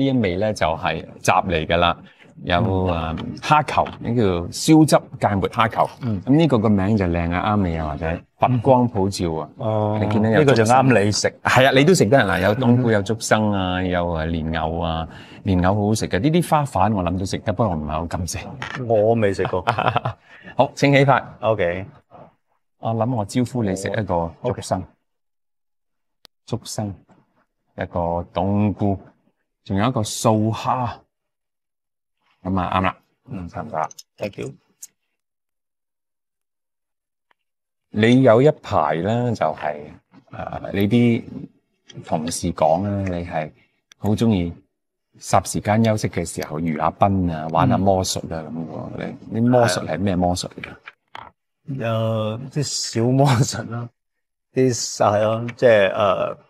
呢一味咧就系杂嚟噶啦，有啊虾球，呢叫烧汁芥末虾球，咁呢个个名就靓啊，啱味啊，或者佛光普照啊，你见到有呢个就啱你食，系啊，你都食得嗱，有冬菇，有竹笙啊，有啊莲藕啊，莲藕好好食嘅，呢啲花瓣我谂到食，得，不过我唔系好敢食。我未食过，好，请起拍。O K，我谂我招呼你食一个竹生，竹生一个冬菇。仲有一个素虾，咁啊啱啦。嗯，k you。你有一排咧，就系诶，你啲同事讲咧，你系好中意霎时间休息嘅时候，如阿斌啊，玩下魔术啊咁。你啲魔术系咩魔术嚟噶？诶，啲小魔术啦，啲就系咯，即系诶。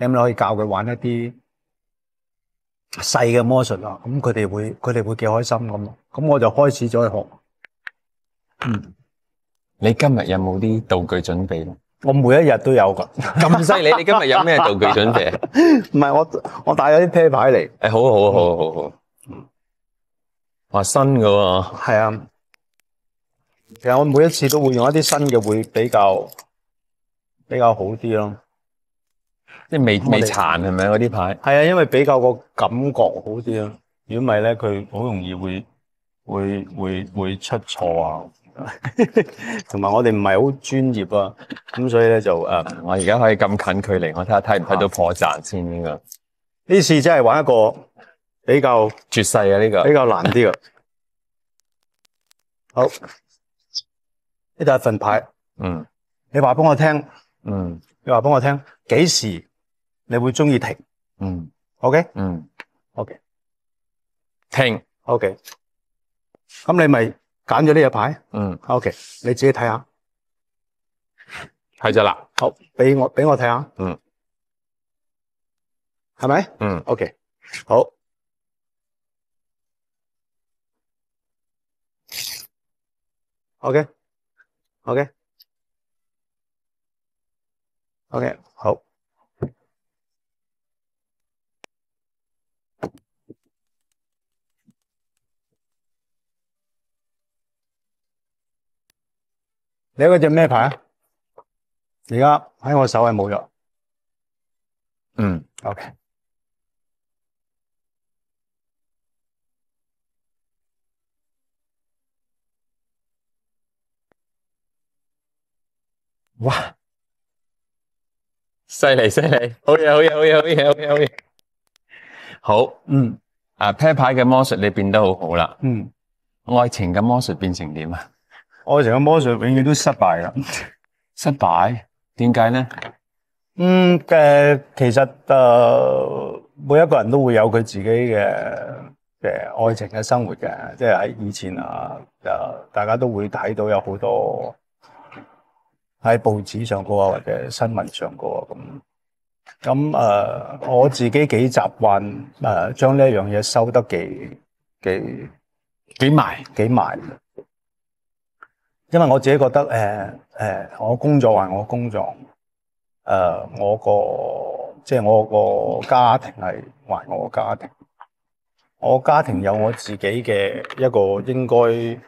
咁可以教佢玩一啲细嘅魔术啊，咁佢哋会佢哋会几开心咁咯。咁我就开始咗学。嗯，你今日有冇啲道具准备？我每一日都有噶。咁犀利？你今日有咩道具准备？唔系我我带咗啲啤牌嚟。诶，好啊好啊好啊好好。话新噶喎。系啊，其实我每一次都会用一啲新嘅，会比较比较好啲咯。即系未未残系咪嗰啲牌系啊，因为比较个感觉好啲啊。如果唔系咧，佢好容易会会会会出错啊。同埋我哋唔系好专业啊，咁所以咧就诶，我而家可以咁近距离，我睇下睇唔睇到破绽先呢个。呢次真系玩一个比较绝世嘅呢个，比较难啲啊。好，呢就系份牌。嗯，你话俾我听。嗯。你话俾我听，几时你会中意停？嗯，OK，嗯，OK，停，OK。咁你咪拣咗呢只牌，嗯，OK，你自己睇下，系就啦。好，俾我俾我睇下，嗯，系咪？嗯，OK，好，OK，OK。OK，好。你嗰只咩牌啊？而家喺我手系冇咗。嗯，OK。哇！犀利犀利，好嘢好嘢好嘢好嘢好嘢好嘢，好嗯啊，pair 牌嘅魔术你变得好好啦，嗯，爱情嘅魔术变成点啊？爱情嘅魔术永远都失败啦，失败？点解呢？嗯嘅，其实诶每一个人都会有佢自己嘅嘅爱情嘅生活嘅，即系喺以前啊诶大家都会睇到有好多。喺报纸上过啊，或者新闻上过啊，咁咁诶，我自己几习惯诶，将呢一样嘢收得几几几埋几埋。因为我自己觉得诶诶，我工作还我工作，诶我个即系我个家庭系还我家庭，我家庭有我自己嘅一个应该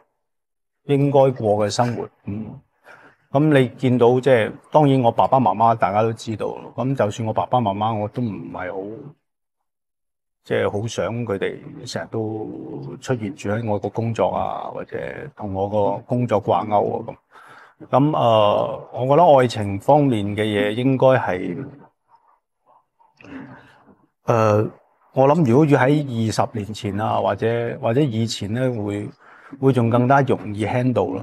应该过嘅生活。嗯。咁你見到即係當然，我爸爸媽媽大家都知道咁就算我爸爸媽媽，我都唔係好即係好想佢哋成日都出現住喺我個工作啊，或者同我個工作掛鈎啊咁。咁啊，我覺得愛情方面嘅嘢應該係誒，我諗如果要喺二十年前啊，或者或者以前咧，會會仲更加容易 handle 咯。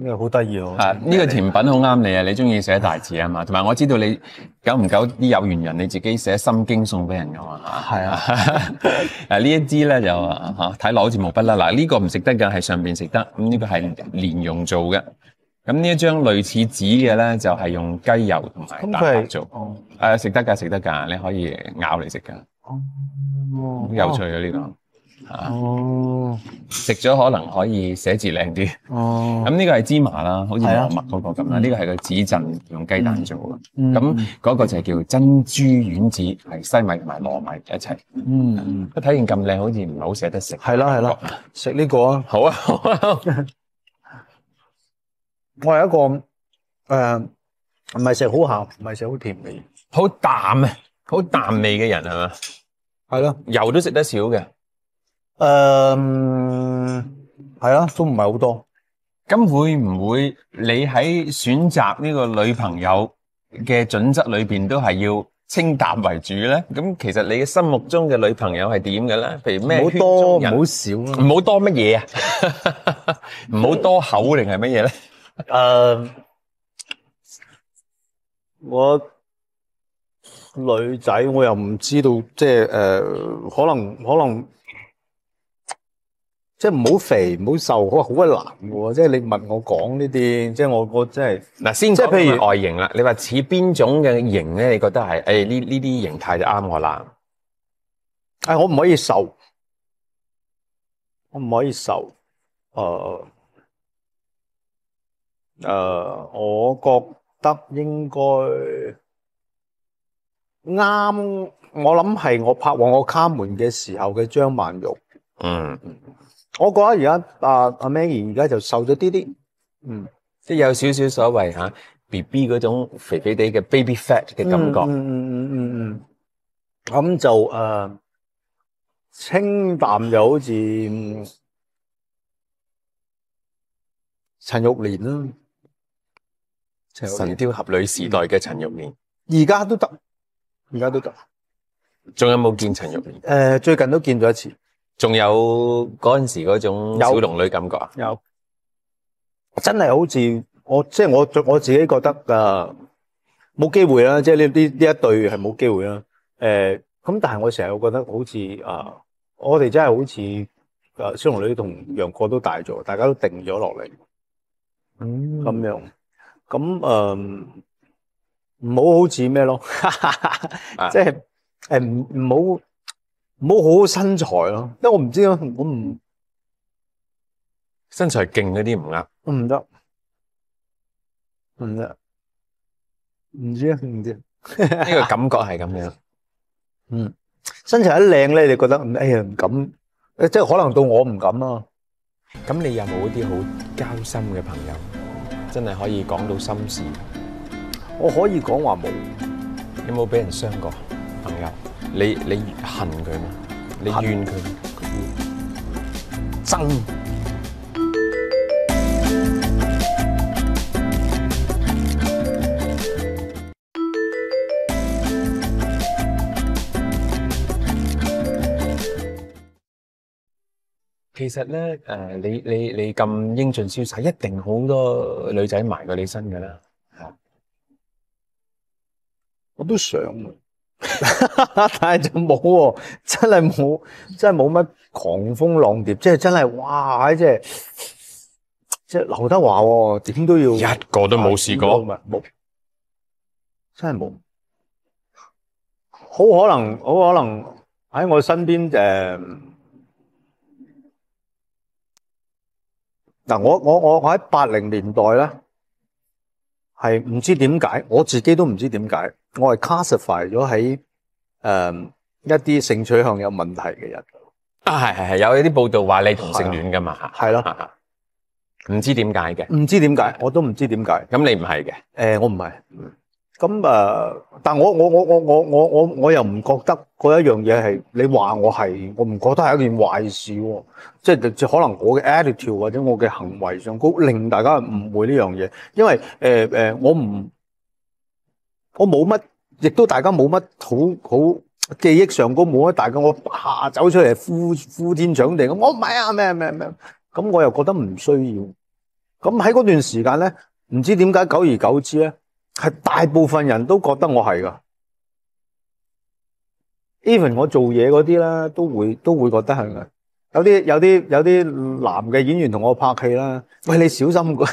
呢个好得意哦！啊，呢个甜品好啱你啊，你中意写大字啊嘛，同埋我知道你久唔久啲有缘人你自己写心经送俾人噶嘛吓？系啊，啊 呢一支咧就吓睇好似毛笔啦，嗱呢个唔食得噶，系上边食得，咁呢个系莲蓉做嘅，咁呢一张类似纸嘅咧就系用鸡油同埋蛋做，诶食得噶食得噶，你可以咬嚟食噶，有趣啊呢个。哦，食咗可能可以写字靓啲。哦，咁呢个系芝麻啦，好似小麦嗰个咁啦。呢个系个纸镇用鸡蛋做嘅。咁嗰个就叫珍珠丸子，系西米同埋糯米一齐。嗯，一睇见咁靓，好似唔系好舍得食。系啦系啦，食呢个啊。好啊好啊，我系一个诶唔系食好咸，唔系食好甜味，好淡啊，好淡味嘅人系嘛？系咯，油都食得少嘅。诶，系啊，都唔系好多。咁会唔会你喺选择呢个女朋友嘅准则里边都系要清淡为主咧？咁其实你嘅心目中嘅女朋友系点嘅咧？譬如咩？唔好多，唔好少，唔好多乜嘢啊？唔好多口定系乜嘢咧？诶，我女仔我又唔知道，即系诶，可能可能。即系唔好肥，唔好瘦，哇，好难難喎！即系你问我讲呢啲，即系我我真系嗱，先即系譬如外形啦，你话似边种嘅型咧？你觉得系诶呢呢啲形态就啱我啦？诶，我唔可以瘦，我唔可以瘦。诶诶，我觉得应该啱。我谂系我拍《往我卡门》嘅时候嘅张曼玉。嗯。我觉得而家阿阿 May 而家就瘦咗啲啲，嗯，即系有少少所谓吓 B B 嗰种肥肥哋嘅 baby fat 嘅感觉。嗯嗯嗯嗯嗯，咁就诶清淡就好似陈玉莲啦，神雕侠侣时代嘅陈玉莲，而家都得，而家都得，仲有冇见陈玉莲？诶，最近都见咗一次。仲有嗰阵时嗰种小龙女感觉啊？有，真系好似我即系我我自己觉得啊，冇机会啦，即系呢呢呢一对系冇机会啦。诶，咁但系我成日我觉得好似啊，我哋真系好似诶，小龙女同杨过都大咗，大家都定咗落嚟，咁样咁诶，唔好好似咩咯，即系诶唔唔好。唔好好身材咯，因为我唔知啊，我唔身材劲嗰啲唔啱，唔得，唔得，唔知啊，唔知。呢个感觉系咁样，嗯，身材一靓咧，你觉得唔哎呀，唔敢，诶，即系可能到我唔敢啊。咁你有冇啲好交心嘅朋友，真系可以讲到心事？我可以讲话冇。有冇俾人伤过朋友？你你恨佢嘛？你怨佢憎。其實咧，誒你你你咁英俊潇洒，一定好多女仔埋過你身㗎啦。我都想。但系就冇喎，真系冇，真系冇乜狂风浪蝶，即系真系哇！即系即系刘德华，点都要一个都冇试过，真系冇，好可能，好可能喺我身边诶。嗱，我我我我喺八零年代咧，系唔知点解，我自己都唔知点解。我係 classify 咗喺誒一啲性取向有問題嘅人啊，係係係，有啲報道話你同性戀噶嘛，係咯，唔知點解嘅，唔知點解，我都唔知點解。咁你唔係嘅？誒，我唔係。咁誒，但我我我我我我我我又唔覺得嗰一樣嘢係你話我係，我唔覺得係一件壞事喎。即係可能我嘅 t t i t d e 或者我嘅行為上，高令大家誤會呢樣嘢。因為誒誒，我唔。我冇乜，亦都大家冇乜好好記憶上高冇乜，大家我下走出嚟呼呼天掌地咁，我唔係啊咩咩咩，咁我又覺得唔需要。咁喺嗰段時間咧，唔知點解久而久之咧，係大部分人都覺得我係噶，even 我做嘢嗰啲啦，都會都會覺得係咪。有啲有啲有啲男嘅演员同我拍戏啦，喂你小心个，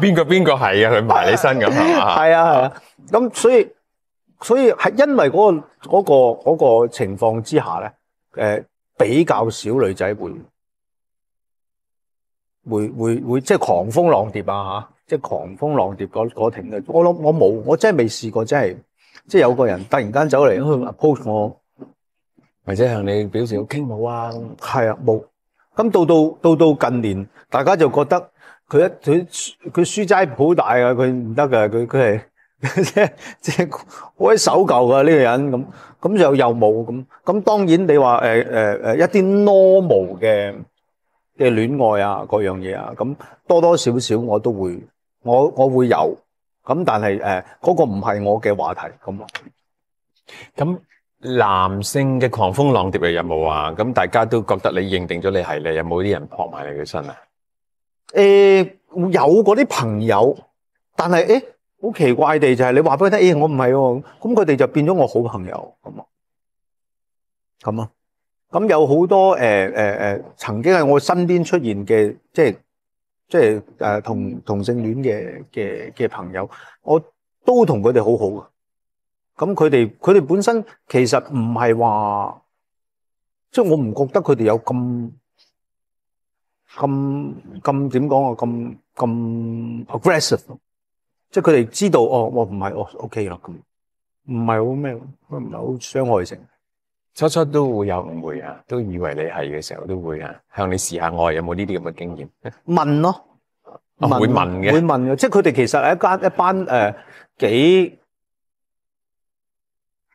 边 个边个系啊？佢埋你身咁系嘛？系 啊系啊，咁所以所以系因为嗰个嗰个嗰个情况之下咧，诶比较少女仔会会会会即系狂风浪蝶啊吓，即系狂风浪蝶嗰嗰挺嘅。我谂我冇，我真系未试过，真系即系有个人突然间走嚟，post 我。或者向你表示倾慕啊？系啊，冇。咁到到到到近年，大家就觉得佢一佢佢书斋好大啊，佢唔得噶，佢佢系即即好鬼守旧噶呢个人咁咁又又冇咁咁。当然你话诶诶诶一啲 normal 嘅嘅恋爱啊，各样嘢啊，咁多多少少我都会我我会有咁，但系诶嗰个唔系我嘅话题咁。咁。男性嘅狂风浪蝶嘅有冇啊？咁大家都觉得你认定咗你系你，有冇啲人扑埋你嘅身啊？诶，有嗰啲朋友，但系诶，好奇怪地就系你话俾佢听，诶，我唔系喎，咁佢哋就变咗我好朋友咁啊，咁啊，咁有好多诶诶诶，曾经系我身边出现嘅，即系即系诶同同性恋嘅嘅嘅朋友，我都同佢哋好好咁佢哋佢哋本身其实唔系话，即系我唔觉得佢哋有咁咁咁点讲啊咁咁 aggressive，即系佢哋知道哦，我唔系哦，OK 啦咁，唔系好咩，唔系好伤害性。初初都会有误会啊，都以为你系嘅时候都会啊，向你试下我有冇呢啲咁嘅经验？问咯，问会问嘅，会问嘅，即系佢哋其实系一间一班诶几。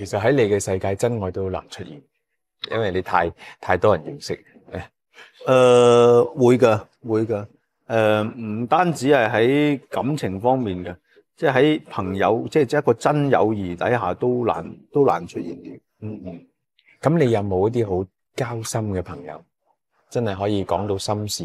其实喺你嘅世界，真爱都难出现，因为你太太多人认识。诶，诶，会噶，会噶。诶，唔单止系喺感情方面嘅，即系喺朋友，即系即系一个真友谊底下都难都难出现嘅。嗯嗯，咁你有冇一啲好交心嘅朋友，真系可以讲到心事？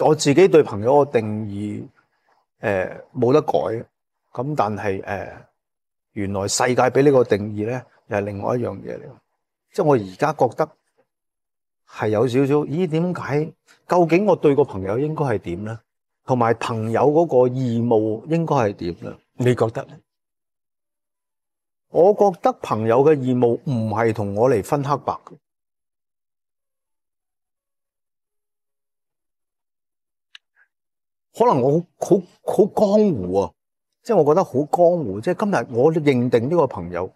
我自己对朋友嘅定义，诶冇得改，咁但系诶原来世界俾呢个定义咧，又系另外一样嘢嚟，即系我而家觉得系有少少，咦点解？究竟我对个朋友应该系点咧？同埋朋友嗰个义务应该系点咧？你觉得？我觉得朋友嘅义务唔系同我嚟分黑白。可能我好好江湖啊，即系我觉得好江湖。即系今日我认定呢个朋友，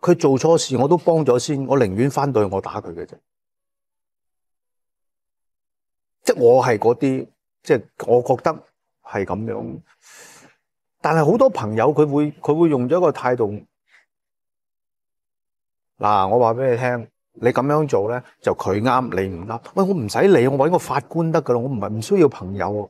佢做错事我都帮咗先，我宁愿翻对我打佢嘅啫。即系我系嗰啲，即系我觉得系咁样。但系好多朋友佢会佢会用咗一个态度嗱，我话俾你听，你咁样做咧就佢啱，你唔啱。喂，我唔使理，我搵个法官得噶啦，我唔系唔需要朋友。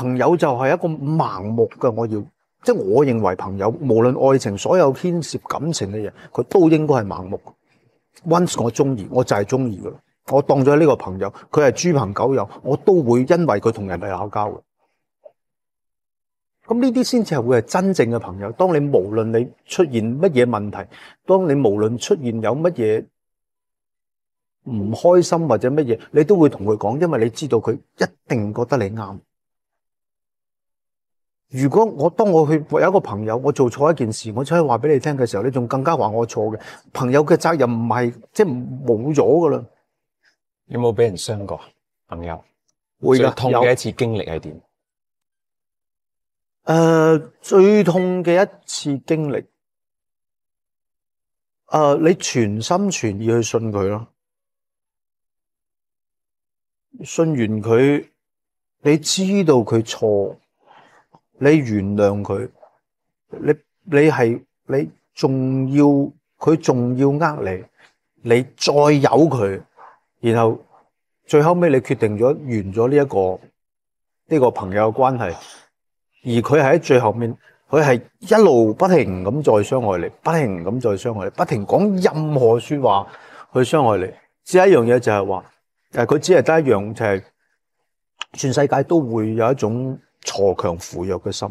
朋友就係一個盲目嘅，我要即係我認為朋友，無論愛情，所有牽涉感情嘅嘢，佢都應該係盲目 Once 我中意，我就係中意噶啦。我當咗呢個朋友，佢係豬朋狗友，我都會因為佢同人哋鬧交嘅。咁呢啲先至係會係真正嘅朋友。當你無論你出現乜嘢問題，當你無論出現有乜嘢唔開心或者乜嘢，你都會同佢講，因為你知道佢一定覺得你啱。如果我当我去有一个朋友，我做错一件事，我出去话俾你听嘅时候，你仲更加话我错嘅，朋友嘅责任唔系即系冇咗噶啦。有冇俾人伤过朋友？会噶。最痛嘅一次经历系点？诶，最痛嘅一次经历，诶，你全心全意去信佢咯，信完佢，你知道佢错。你原谅佢，你你系你仲要佢仲要呃你，你再有佢，然后最后尾你决定咗完咗呢一个呢个朋友嘅关系，而佢喺最后面，佢系一路不停咁再伤害你，不停咁再伤害你，不停讲任何说话去伤害你。只系一样嘢就系话，但系佢只系得一样就系，全世界都会有一种。锄强扶弱嘅心，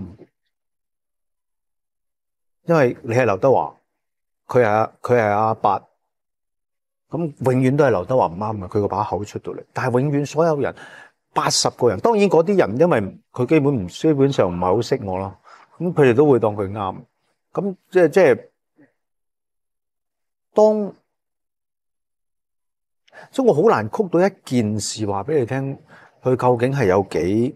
因为你系刘德华，佢系阿佢系阿八，咁永远都系刘德华唔啱嘅，佢个把口出到嚟，但系永远所有人八十个人，当然嗰啲人因为佢基本唔基本上唔系好识我咯，咁佢哋都会当佢啱，咁即系即系当，所以我好难曲到一件事话俾你听，佢究竟系有几？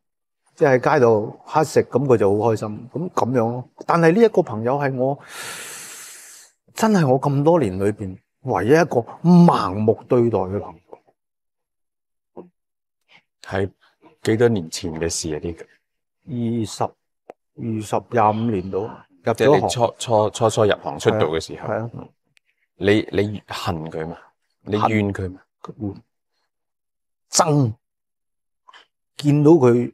即系喺街度乞食，咁佢就好开心。咁咁样咯。但系呢一个朋友系我真系我咁多年里边唯一一个盲目对待嘅朋友。系几多年前嘅事啊？呢个二十、二十廿五年度入咗行初初初初入行出道嘅时候，系啊。你你恨佢嘛？你怨佢嘛？憎见到佢。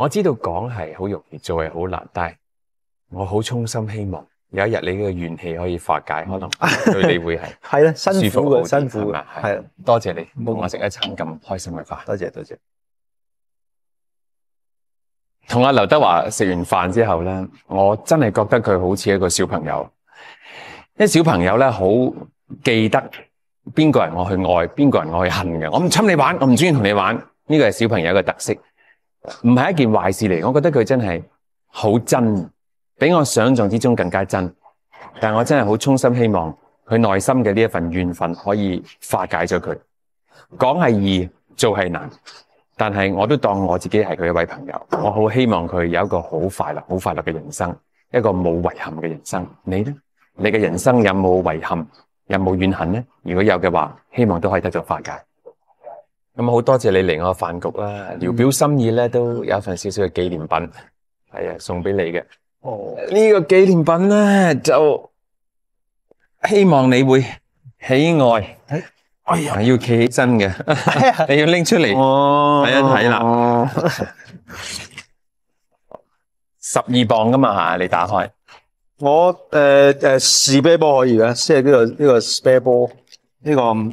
我知道讲系好容易做系好难，但系我好衷心希望有一日你嘅怨气可以化解，可能 对你会系系啦，辛苦嘅，辛苦嘅系，多谢你，我食一餐咁开心嘅饭，多谢多谢。同阿刘德华食完饭之后咧，我真系觉得佢好似一个小朋友，因为小朋友咧好记得边个人我去爱，边个人我去恨嘅，我唔侵你玩，我唔中意同你玩，呢个系小朋友嘅特色。唔系一件坏事嚟，我觉得佢真系好真，比我想象之中更加真。但我真系好衷心希望佢内心嘅呢一份怨愤可以化解咗佢。讲系易，做系难，但系我都当我自己系佢一位朋友，我好希望佢有一个好快乐、好快乐嘅人生，一个冇遗憾嘅人生。你呢？你嘅人生有冇遗憾，有冇怨恨呢？如果有嘅话，希望都可以得到化解。咁好多谢你嚟我饭局啦，聊表心意咧，都有一份少少嘅纪念品，系啊，送俾你嘅。哦，呢个纪念品咧，就希望你会喜爱。哎，呀，要企起身嘅，你要拎出嚟。哦，睇一睇啦。哦，十二磅噶嘛吓，你打开。我诶诶，试杯波可以嘅，即系呢个呢个 spare 波呢个。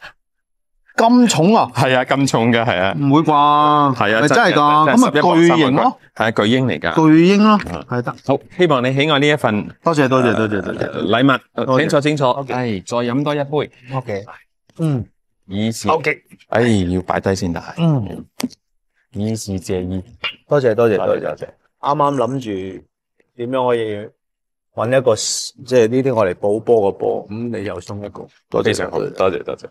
咁重啊！系啊，咁重嘅系啊，唔会啩？系啊，真系噶，咁啊巨型咯，系巨婴嚟噶，巨婴咯，系得，好希望你喜爱呢一份，多谢多谢多谢多谢礼物，清楚清楚，哎，再饮多一杯，OK，嗯，以示，OK，哎，要摆低先，大，嗯，以示谢意，多谢多谢多谢多谢，啱啱谂住点样可以揾一个，即系呢啲我嚟补波嘅波，咁你又送一个，多谢多谢多谢。